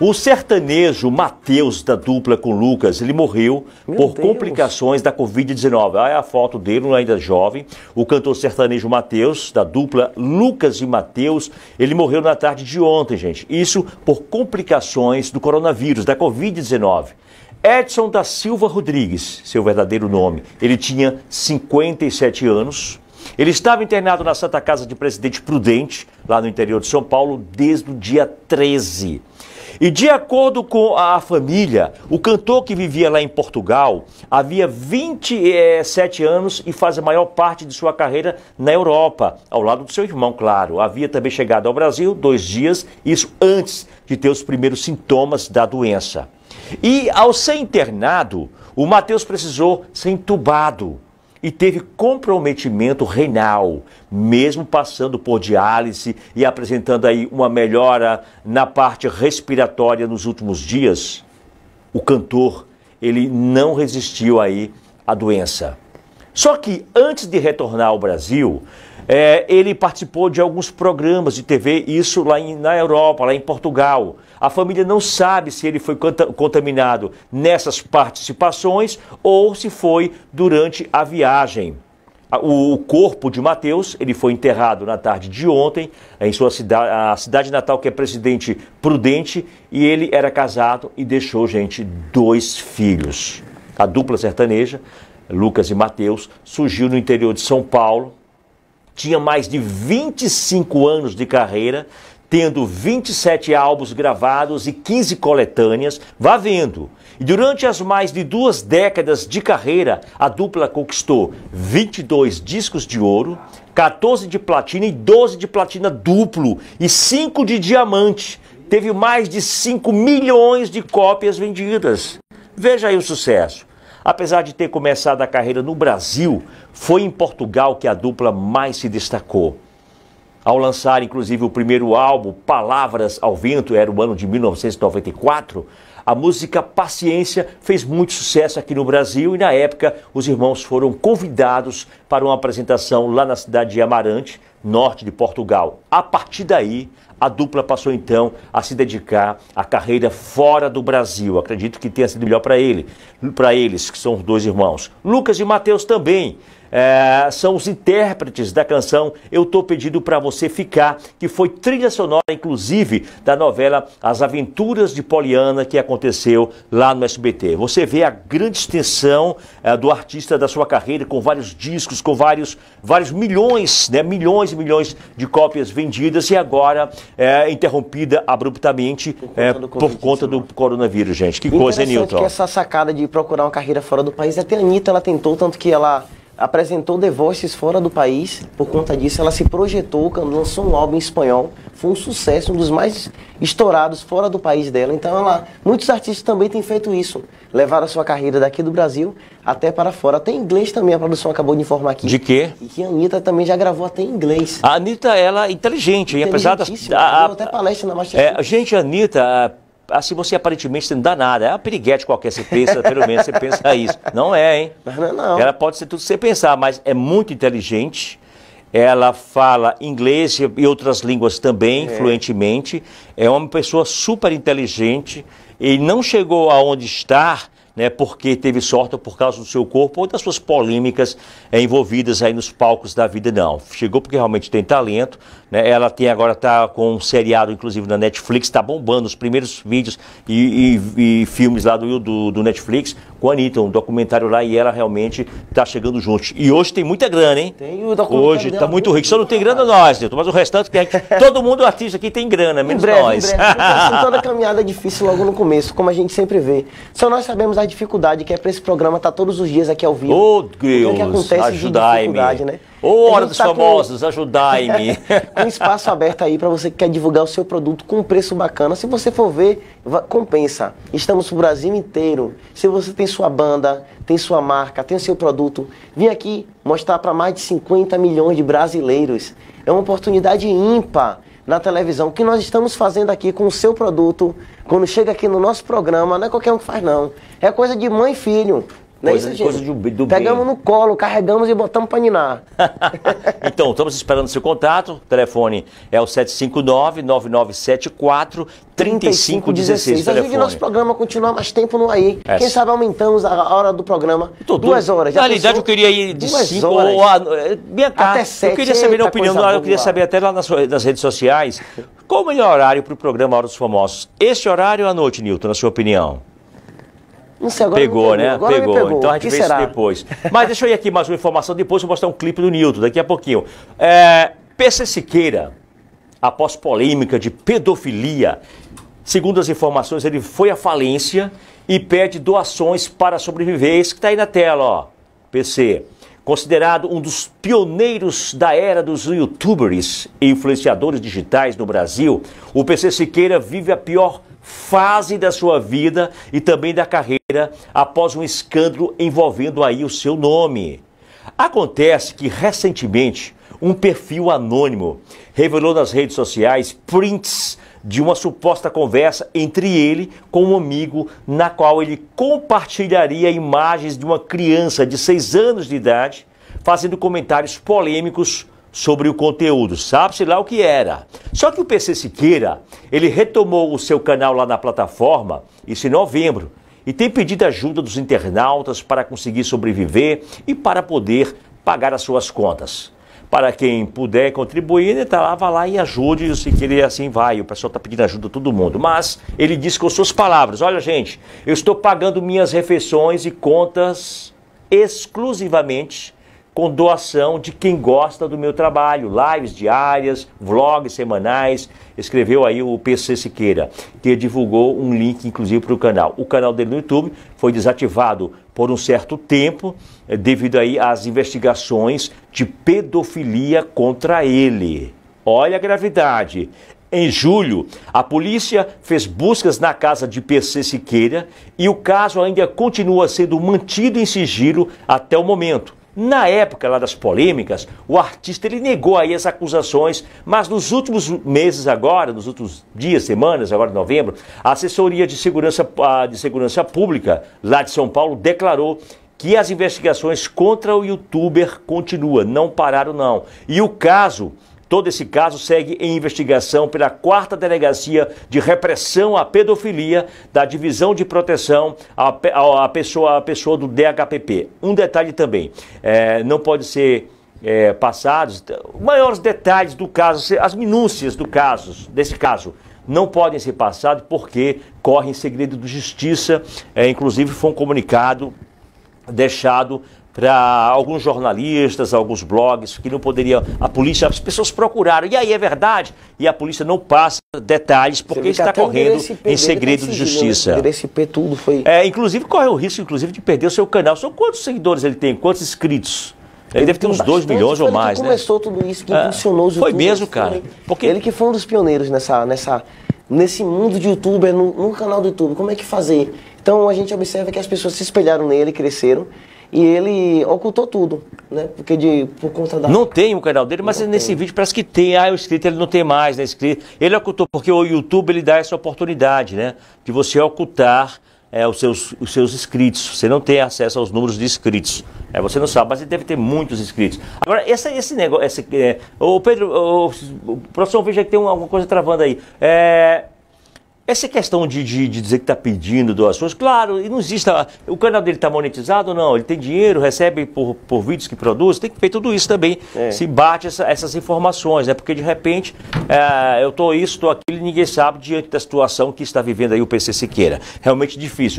O sertanejo Matheus, da dupla com Lucas, ele morreu Meu por Deus. complicações da Covid-19. Olha a foto dele, ainda jovem. O cantor sertanejo Matheus, da dupla Lucas e Matheus, ele morreu na tarde de ontem, gente. Isso por complicações do coronavírus, da Covid-19. Edson da Silva Rodrigues, seu verdadeiro nome, ele tinha 57 anos. Ele estava internado na Santa Casa de Presidente Prudente, lá no interior de São Paulo, desde o dia 13. E de acordo com a família, o cantor que vivia lá em Portugal havia 27 anos e faz a maior parte de sua carreira na Europa, ao lado do seu irmão, claro. Havia também chegado ao Brasil dois dias, isso antes de ter os primeiros sintomas da doença. E ao ser internado, o Mateus precisou ser entubado e teve comprometimento renal, mesmo passando por diálise e apresentando aí uma melhora na parte respiratória nos últimos dias. O cantor, ele não resistiu aí à doença. Só que antes de retornar ao Brasil, é, ele participou de alguns programas de TV, isso lá em, na Europa, lá em Portugal. A família não sabe se ele foi contaminado nessas participações ou se foi durante a viagem. O corpo de Mateus, ele foi enterrado na tarde de ontem, em sua cidade, a cidade natal que é Presidente Prudente, e ele era casado e deixou, gente, dois filhos. A dupla sertaneja, Lucas e Mateus, surgiu no interior de São Paulo, tinha mais de 25 anos de carreira, tendo 27 álbuns gravados e 15 coletâneas, vá vendo. E durante as mais de duas décadas de carreira, a dupla conquistou 22 discos de ouro, 14 de platina e 12 de platina duplo e 5 de diamante. Teve mais de 5 milhões de cópias vendidas. Veja aí o sucesso. Apesar de ter começado a carreira no Brasil, foi em Portugal que a dupla mais se destacou. Ao lançar, inclusive, o primeiro álbum, Palavras ao Vento, era o ano de 1994, a música Paciência fez muito sucesso aqui no Brasil e, na época, os irmãos foram convidados para uma apresentação lá na cidade de Amarante, norte de Portugal. A partir daí, a dupla passou então a se dedicar à carreira fora do Brasil. Acredito que tenha sido melhor para ele, para eles, que são os dois irmãos. Lucas e Mateus também é, são os intérpretes da canção Eu Tô Pedindo Pra Você Ficar, que foi trilha sonora, inclusive, da novela As Aventuras de Poliana, que aconteceu lá no SBT. Você vê a grande extensão é, do artista da sua carreira, com vários discos, com vários, vários milhões, né, milhões e milhões de cópias vendidas e agora é, interrompida abruptamente por é, conta, do, por conta né? do coronavírus, gente. Que coisa, hein, Newton? que essa sacada de procurar uma carreira fora do país, até a Anitta ela tentou, tanto que ela apresentou The Voices fora do país. Por conta disso, ela se projetou, lançou um álbum em espanhol. Foi um sucesso, um dos mais estourados fora do país dela. Então, ela, muitos artistas também têm feito isso. Levaram a sua carreira daqui do Brasil até para fora. Até em inglês também, a produção acabou de informar aqui. De quê? E que a Anitta também já gravou até em inglês. A Anitta, ela é inteligente. E apesar da... até palestra na Masterchef. É, gente, a Anitta... A assim você aparentemente não dá nada. É uma piriguete qualquer, você pensa, pelo menos você pensa isso. Não é, hein? Não, é não. Ela pode ser tudo que você pensar, mas é muito inteligente. Ela fala inglês e outras línguas também, é. fluentemente. É uma pessoa super inteligente. e não chegou aonde está né, porque teve sorte por causa do seu corpo ou das suas polêmicas é, envolvidas aí nos palcos da vida, não. Chegou porque realmente tem talento, né, ela tem agora, tá com um seriado, inclusive, na Netflix, está bombando os primeiros vídeos e, e, e filmes lá do, do, do, Netflix, com a Anitta, um documentário lá, e ela realmente está chegando junto. E hoje tem muita grana, hein? Tem o documentário Hoje está muito né? rico, só não tem grana ah. nós, Nilton, mas o restante tem Todo mundo artista aqui tem grana, menos em breve, nós. Em breve, assim, toda caminhada é difícil logo no começo, como a gente sempre vê. Só nós sabemos a dificuldade que é para esse programa estar tá todos os dias aqui ao vivo. Ô oh, Deus, o que acontece ajudai-me. Né? Ô oh, Hora dos tá Famosos, ajudai-me. um espaço aberto aí para você que quer divulgar o seu produto com um preço bacana. Se você for ver, compensa. Estamos no Brasil inteiro. Se você tem sua banda, tem sua marca, tem o seu produto, vem aqui mostrar para mais de 50 milhões de brasileiros. É uma oportunidade ímpar na televisão. O que nós estamos fazendo aqui com o seu produto, quando chega aqui no nosso programa, não é qualquer um que faz, não. É coisa de mãe e filho. Não coisa, é isso, coisa do, do Pegamos bem. no colo, carregamos e botamos para ninar. então, estamos esperando seu contato. O telefone é o 759-9974-3516. Às vezes nosso programa continuar mais tempo no aí. Essa. É. Quem sabe aumentamos a hora do programa. Tô, duas horas. Já Na realidade, eu queria ir de 5 ou a, eh, minha cara, até 7. Eu queria saber a opinião, eu queria saber até lá nas, nas redes sociais. Qual o melhor horário para o programa Hora dos Famosos? Este horário ou à noite, Nilton, na sua opinião? Não sei, agora pegou, né? Agora pegou. pegou. Então a gente que vê será? isso depois. Mas deixa eu ir aqui mais uma informação, depois eu vou mostrar um clipe do Nildo daqui a pouquinho. É, PC Siqueira, após polêmica de pedofilia, segundo as informações, ele foi à falência e pede doações para sobreviver. Esse que está aí na tela, ó, PC. Considerado um dos pioneiros da era dos youtubers e influenciadores digitais no Brasil, o PC Siqueira vive a pior fase da sua vida e também da carreira após um escândalo envolvendo aí o seu nome. Acontece que recentemente um perfil anônimo revelou nas redes sociais prints de uma suposta conversa entre ele com um amigo, na qual ele compartilharia imagens de uma criança de 6 anos de idade, fazendo comentários polêmicos sobre o conteúdo, sabe-se lá o que era. Só que o PC Siqueira, ele retomou o seu canal lá na plataforma, isso em novembro, e tem pedido ajuda dos internautas para conseguir sobreviver e para poder pagar as suas contas. Para quem puder contribuir, ele né, tá lá, vá lá e ajude, se querer assim vai. O pessoal está pedindo ajuda a todo mundo. Mas ele diz com suas palavras: Olha, gente, eu estou pagando minhas refeições e contas exclusivamente com doação de quem gosta do meu trabalho, lives diárias, vlogs semanais. Escreveu aí o PC Siqueira, que divulgou um link inclusive para o canal. O canal dele no YouTube foi desativado por um certo tempo eh, devido aí às investigações de pedofilia contra ele. Olha a gravidade. Em julho, a polícia fez buscas na casa de PC Siqueira e o caso ainda continua sendo mantido em sigilo até o momento. Na época lá das polêmicas, o artista ele negou aí as acusações, mas nos últimos meses agora, nos últimos dias, semanas, agora de novembro, a assessoria de segurança de segurança pública lá de São Paulo declarou que as investigações contra o youtuber continuam, não pararam não. E o caso Todo esse caso segue em investigação pela 4 Delegacia de Repressão à Pedofilia da Divisão de Proteção à, à, pessoa, à pessoa do DHPP. Um detalhe também, é, não pode ser é, passados, maiores detalhes do caso, as minúcias do caso, desse caso, não podem ser passados porque correm segredo de justiça, é, inclusive foi um comunicado deixado para alguns jornalistas, alguns blogs, que não poderia. A polícia, as pessoas procuraram. E aí é verdade. E a polícia não passa detalhes porque está correndo em segredo né? de justiça. Né? tudo foi... é, inclusive, corre o risco inclusive, de perder o seu canal. São quantos seguidores ele tem? Quantos inscritos? Ele, ele deve ter uns 2 milhões ou mais, né? Ele começou tudo isso, que impulsionou é, impulsionou os Foi mesmo, cara. Foi... Porque... Ele que foi um dos pioneiros nessa, nessa, nesse mundo de youtuber, no num canal do YouTube. Como é que fazer? Então a gente observa que as pessoas se espelharam nele, cresceram. E ele ocultou tudo, né? Porque de, por conta da. Não tem o canal dele, mas não nesse tem. vídeo parece que tem. Ah, o inscrito, ele não tem mais, né? Ele ocultou, porque o YouTube ele dá essa oportunidade, né? De você ocultar é, os, seus, os seus inscritos. Você não tem acesso aos números de inscritos. É, você não sabe, mas ele deve ter muitos inscritos. Agora, esse esse negócio. Esse, é, ô Pedro, ô, o professor veja que tem uma, alguma coisa travando aí. É, essa questão de, de, de dizer que está pedindo doações, claro, e não existe. O canal dele está monetizado ou não? Ele tem dinheiro, recebe por, por vídeos que produz, tem que ver tudo isso também. É. Se bate essa, essas informações, né? Porque de repente é, eu estou isso, estou aquilo e ninguém sabe diante da situação que está vivendo aí o PC Siqueira. Realmente difícil.